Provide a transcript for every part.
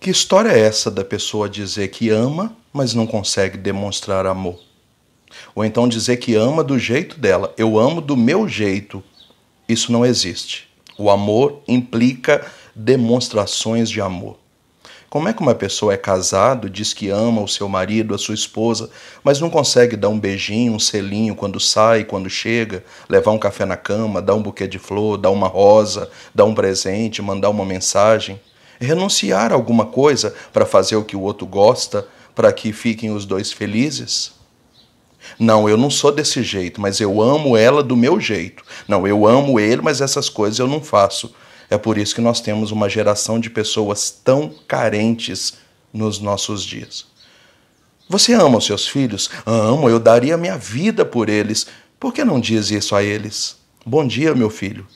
Que história é essa da pessoa dizer que ama, mas não consegue demonstrar amor? Ou então dizer que ama do jeito dela, eu amo do meu jeito. Isso não existe. O amor implica demonstrações de amor. Como é que uma pessoa é casada, diz que ama o seu marido, a sua esposa, mas não consegue dar um beijinho, um selinho quando sai, quando chega, levar um café na cama, dar um buquê de flor, dar uma rosa, dar um presente, mandar uma mensagem? renunciar a alguma coisa para fazer o que o outro gosta, para que fiquem os dois felizes? Não, eu não sou desse jeito, mas eu amo ela do meu jeito. Não, eu amo ele, mas essas coisas eu não faço. É por isso que nós temos uma geração de pessoas tão carentes nos nossos dias. Você ama os seus filhos? Amo, eu daria minha vida por eles. Por que não diz isso a eles? Bom dia, meu filho.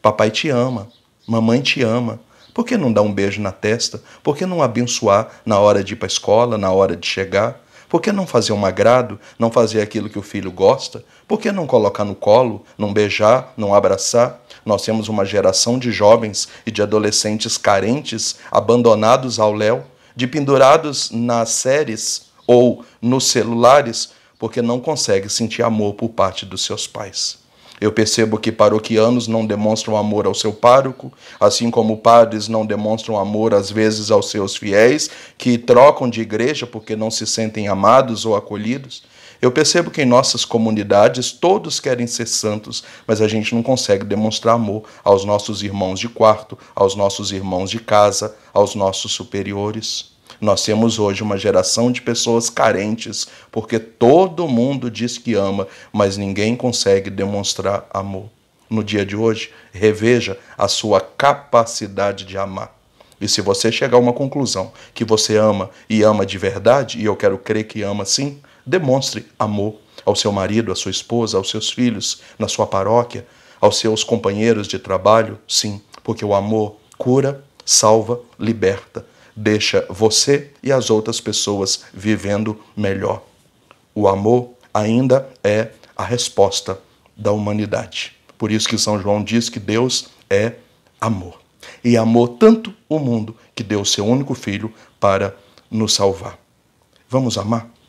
Papai te ama. Mamãe te ama. Por que não dar um beijo na testa? Por que não abençoar na hora de ir para a escola, na hora de chegar? Por que não fazer um agrado, não fazer aquilo que o filho gosta? Por que não colocar no colo, não beijar, não abraçar? Nós temos uma geração de jovens e de adolescentes carentes, abandonados ao léu, de pendurados nas séries ou nos celulares, porque não consegue sentir amor por parte dos seus pais. Eu percebo que paroquianos não demonstram amor ao seu pároco, assim como padres não demonstram amor às vezes aos seus fiéis, que trocam de igreja porque não se sentem amados ou acolhidos. Eu percebo que em nossas comunidades todos querem ser santos, mas a gente não consegue demonstrar amor aos nossos irmãos de quarto, aos nossos irmãos de casa, aos nossos superiores. Nós temos hoje uma geração de pessoas carentes, porque todo mundo diz que ama, mas ninguém consegue demonstrar amor. No dia de hoje, reveja a sua capacidade de amar. E se você chegar a uma conclusão que você ama e ama de verdade, e eu quero crer que ama sim, demonstre amor ao seu marido, à sua esposa, aos seus filhos, na sua paróquia, aos seus companheiros de trabalho, sim, porque o amor cura, salva, liberta deixa você e as outras pessoas vivendo melhor. O amor ainda é a resposta da humanidade. Por isso que São João diz que Deus é amor. E amou tanto o mundo que deu seu único filho para nos salvar. Vamos amar?